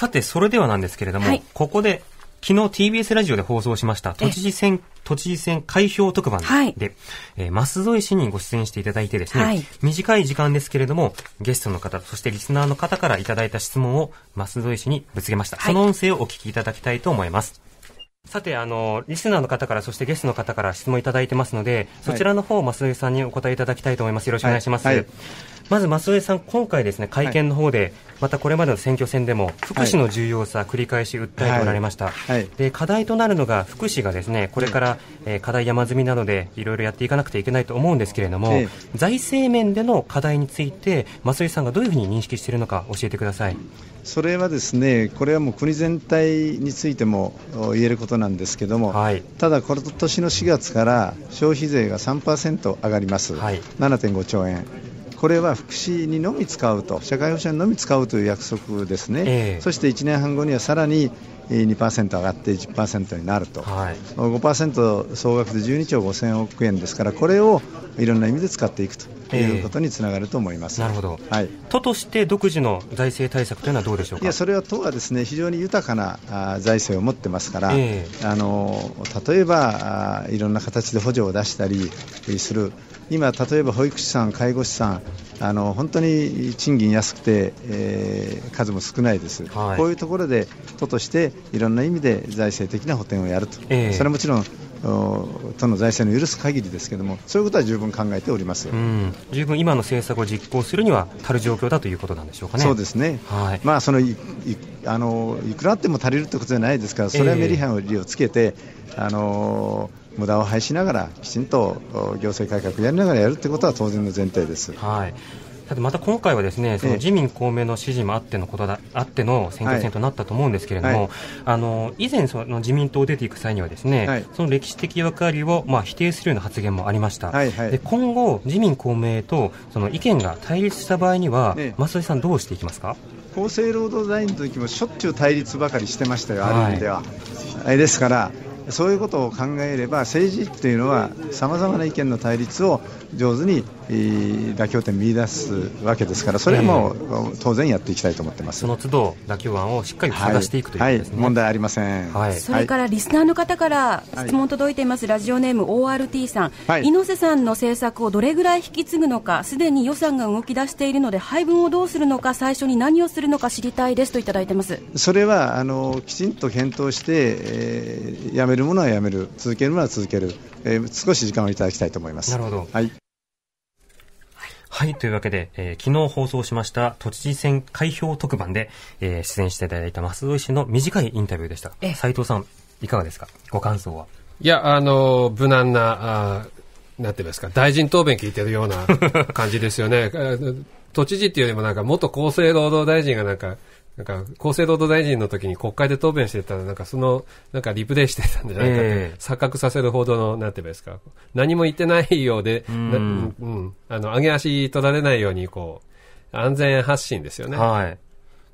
さて、それではなんですけれども、はい、ここで、昨日 TBS ラジオで放送しました、都知事選、都知事選開票特番で、はい、えー、舛添氏にご出演していただいてですね、はい、短い時間ですけれども、ゲストの方、そしてリスナーの方からいただいた質問を舛添氏にぶつけました。その音声をお聞きいただきたいと思います。さて、あの、リスナーの方から、そしてゲストの方から質問いただいてますので、そちらの方、を増井さんにお答えいただきたいと思います。よろしくお願いします。はいはい、まず増江さん、今回ですね、会見の方で、またこれまでの選挙戦でも、福祉の重要さ、繰り返し訴えておられました。で、課題となるのが、福祉がですね、これから、え課題山積みなので、いろいろやっていかなくてはいけないと思うんですけれども、財政面での課題について、増江さんがどういうふうに認識しているのか、教えてください。それはですね、これはもう国全体についても言えることなんですけども、はい、ただ、今年の4月から消費税が3%上がります、はい、7.5兆円。これは福祉にのみ使うと、社会保障にのみ使うという約束ですね、えー、そして1年半後にはさらに2%上がって10%になると、はい、5%総額で12兆5000億円ですから、これをいろんな意味で使っていくということにつながると思います、えー、なるほど、はい、都として独自の財政対策というのはどうでしょうかいやそれは都はです、ね、非常に豊かなあ財政を持ってますから、えー、あの例えばあいろんな形で補助を出したりする今、例えば保育士さん、介護士さんあの本当に賃金安くて、えー、数も少ないです、はい、こういうところで都としていろんな意味で財政的な補填をやると、えー、それはもちろん都の財政の許す限りですけれども、そういうことは十分考えております十分今の政策を実行するには足る状況だということなんでしょうかね。そうですね、はいまあ、そのいあのいくらあっても足りるということじゃないですから、それはメリハリをつけて、えー、あの無駄を排しながら、きちんと行政改革をやりながらやるということは当然の前提です。はいただまた今回はですねその自民公明の支持もあってのことだ、あっての選挙戦となったと思うんですけれども、はい、あの以前その自民党を出ていく際にはですね、はい、その歴史的役割をまあ否定するような発言もありました。はいはい、で今後自民公明とその意見が対立した場合には、増井さんどうしていきますか。厚生労働大臣の時もしょっちゅう対立ばかりしてましたよ、ある意味では。ですから、そういうことを考えれば政治っていうのはさまざまな意見の対立を上手に妥協点見出すわけですからそれも当然やっていきたいと思ってます、その都度妥協案をしっかり探していくという、ねはいはい、問題ありません、はい、それからリスナーの方から質問届いています、ラジオネーム ORT さん、猪瀬さんの政策をどれぐらい引き継ぐのかすでに予算が動き出しているので配分をどうするのか最初に何をするのか知りたいですといただいてますそれはあのきちんと検討して、えー、やめるものはやめる続けるものは続ける、えー、少し時間をいただきたいと思います。なるほど、はいはい、というわけで、えー、昨日放送しました都知事選開票特番で、えー、出演していただいた増井氏の短いインタビューでした。斉藤さん、いかがですかご感想は。いや、あの、無難な、あなんて言いますか、大臣答弁聞いてるような感じですよね。都知事っていうよりもなんか元厚生労働大臣がなんかなんか、厚生労働大臣の時に国会で答弁してたら、なんかその、なんかリプレイしてたんじゃないかって、えー、錯覚させるほどの、なんて言えばいいですか、何も言ってないようで、うん、うん、あの、上げ足取られないように、こう、安全発信ですよね。はい。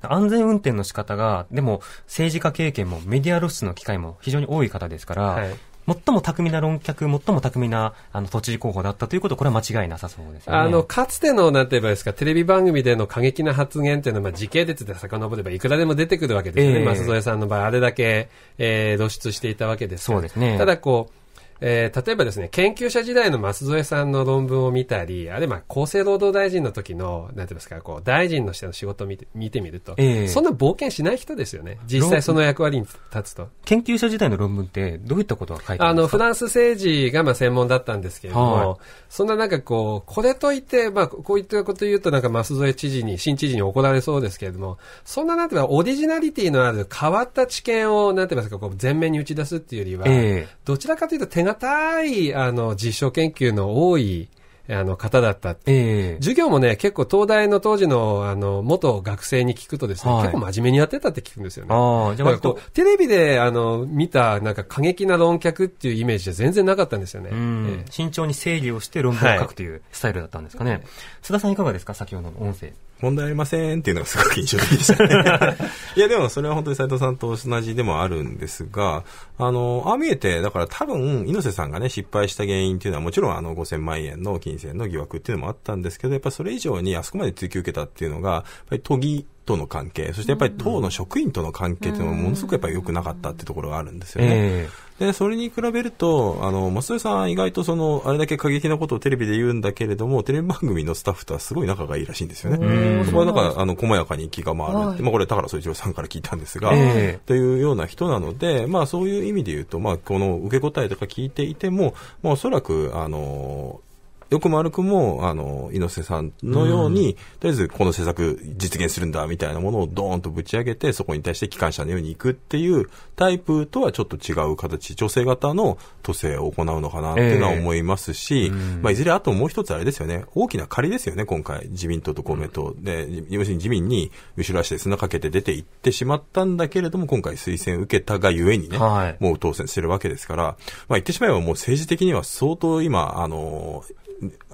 安全運転の仕方が、でも政治家経験もメディア露出の機会も非常に多い方ですから、はい、最も巧みな論客、最も巧みなあの都知事候補だったということ、これは間違いなさそうです、ね、あの、かつての、なんて言えばいいですか、テレビ番組での過激な発言っていうのは、まあ、時系列で遡ればいくらでも出てくるわけですよね。えー、舛添さんの場合、あれだけ、えー、露出していたわけですそうですね。ただこう、えー、例えばですね、研究者時代の舛添さんの論文を見たり、あるいは厚生労働大臣の時の、なんていうんですか、こう、大臣の下の仕事を見て見てみると、えー、そんな冒険しない人ですよね。実際その役割に立つと。研究所時代の論文ってどういったことが書いてあるんですかあの、フランス政治がまあ専門だったんですけれども、はい、そんななんかこう、これといって、まあ、こういったこと言うとなんか舛添知事に、新知事に怒られそうですけれども、そんななんていうか、オリジナリティのある変わった知見を、なんて言いますか、こう、全面に打ち出すっていうよりは、えー、どちらかというと手堅い、あの、実証研究の多い、あの、方だった。えー、授業もね、結構東大の当時の、あの、元学生に聞くとですね、はい、結構真面目にやってたって聞くんですよね。ああ、じゃあこう、テレビで、あの、見た、なんか過激な論客っていうイメージじゃ全然なかったんですよね。えー、慎重に整理をして論文を書くというスタイルだったんですかね。はい、須田さんいかがですか先ほどの音声。問題ありませんっていうのがすごく印象的でしたね いや、でもそれは本当に斉藤さんと同じでもあるんですが、あの、ああ見えて、だから多分、猪瀬さんがね、失敗した原因っていうのはもちろんあの5000万円の金銭の疑惑っていうのもあったんですけど、やっぱそれ以上にあそこまで追及受けたっていうのが、やっぱり都議との関係、そしてやっぱり党の職員との関係っていうのはものすごくやっぱり良くなかったってところがあるんですよね。えー、で、それに比べると、あの、松田さん意外とその、あれだけ過激なことをテレビで言うんだけれども、テレビ番組のスタッフとはすごい仲がいいらしいんですよね。そこはだから、あの、細やかに気が回る。はい、まあこれ、高良総一郎さんから聞いたんですが、えー、というような人なので、まあそういう意味で言うと、まあこの受け答えとか聞いていても、まあおそらく、あの、よくも悪くも、あの、猪瀬さんのように、うん、とりあえずこの政策実現するんだ、みたいなものをドーンとぶち上げて、そこに対して機関車のように行くっていうタイプとはちょっと違う形、女性型の都政を行うのかなっていうのは思いますし、えー、まあ、いずれあともう一つあれですよね、大きな仮ですよね、今回、自民党と公明党で、要するに自民に後ろ足で砂かけて出て行ってしまったんだけれども、今回推薦受けたがゆえにね、はい、もう当選してるわけですから、まあ、言ってしまえばもう政治的には相当今、あの、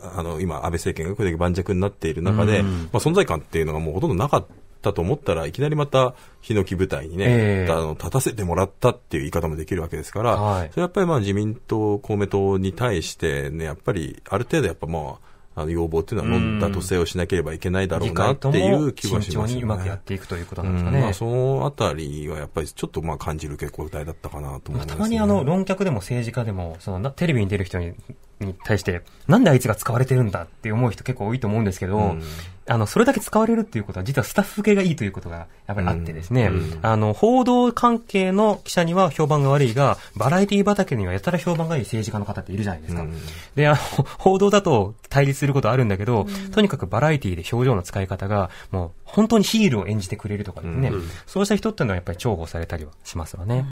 あの、今、安倍政権がこれだけ盤石になっている中で、うん、まあ、存在感っていうのがもうほとんどなかったと思ったらいきなりまたヒノキ舞台にね、えー、あの立たせてもらったっていう言い方もできるわけですから、はい、それやっぱりまあ自民党、公明党に対してね、やっぱりある程度やっぱまあ、あの要望っていうのはもんだとせをしなければいけないだろうなっていう気はします、ね、うまくやっていくということなんですかね。うん、まあ、そのあたりはやっぱりちょっとまあ感じる傾向体だったかなと思います、ね、まあ、たまにあの論客でも政治家でも、そのテレビに出る人にに対して、なんであいつが使われてるんだって思う人結構多いと思うんですけど、うん、あの、それだけ使われるっていうことは、実はスタッフ系がいいということがやっぱりあってですね、うんうん、あの、報道関係の記者には評判が悪いが、バラエティ畑にはやたら評判がいい政治家の方っているじゃないですか。で、あの、報道だと対立することあるんだけど、とにかくバラエティで表情の使い方が、もう本当にヒールを演じてくれるとかですね、そうした人っていうのはやっぱり重宝されたりはしますわね。